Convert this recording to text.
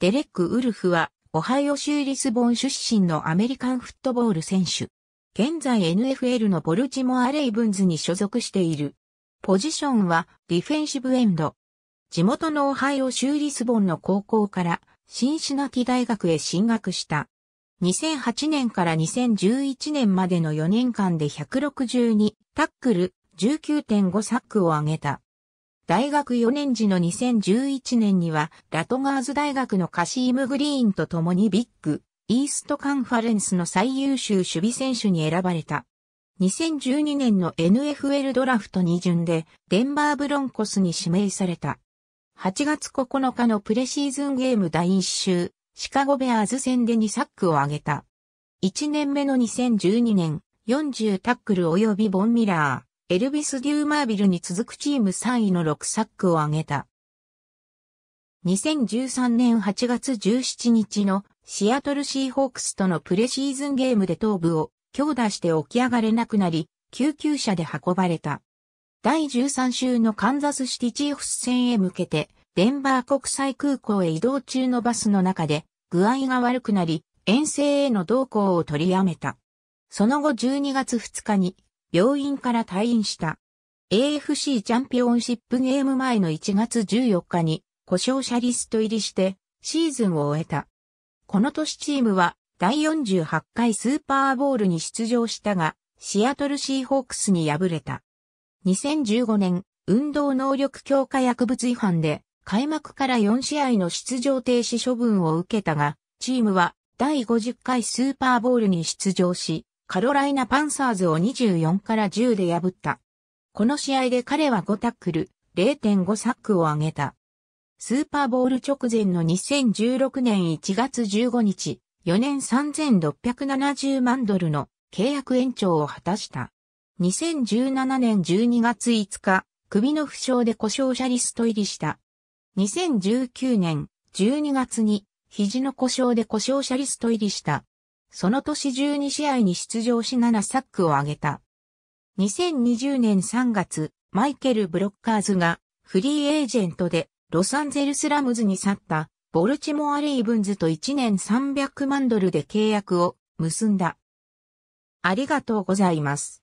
デレック・ウルフは、オハイオ州リスボン出身のアメリカンフットボール選手。現在 NFL のボルチモア・レイブンズに所属している。ポジションはディフェンシブエンド。地元のオハイオ州リスボンの高校からシンシナティ大学へ進学した。2008年から2011年までの4年間で162タックル19.5サックを上げた。大学4年時の2011年には、ラトガーズ大学のカシーム・グリーンと共にビッグ、イーストカンファレンスの最優秀守備選手に選ばれた。2012年の NFL ドラフト2巡で、デンバーブロンコスに指名された。8月9日のプレシーズンゲーム第1週、シカゴベアーズ戦で2サックを挙げた。1年目の2012年、40タックル及びボンミラー。エルビス・デューマービルに続くチーム3位の6サックを挙げた。2013年8月17日のシアトルシーホークスとのプレシーズンゲームで頭部を強打して起き上がれなくなり、救急車で運ばれた。第13週のカンザスシティチーフス戦へ向けて、デンバー国際空港へ移動中のバスの中で、具合が悪くなり、遠征への同行を取りやめた。その後12月2日に、病院から退院した。AFC チャンピオンシップゲーム前の1月14日に故障者リスト入りしてシーズンを終えた。この年チームは第48回スーパーボールに出場したが、シアトルシーホークスに敗れた。2015年、運動能力強化薬物違反で、開幕から4試合の出場停止処分を受けたが、チームは第50回スーパーボールに出場し、カロライナパンサーズを24から10で破った。この試合で彼は5タックル、0.5サックを上げた。スーパーボール直前の2016年1月15日、4年3670万ドルの契約延長を果たした。2017年12月5日、首の負傷で故障者リスト入りした。2019年12月に肘の故障で故障者リスト入りした。その年12試合に出場し7サックを挙げた。2020年3月、マイケル・ブロッカーズがフリーエージェントでロサンゼルスラムズに去ったボルチモア・レイブンズと1年300万ドルで契約を結んだ。ありがとうございます。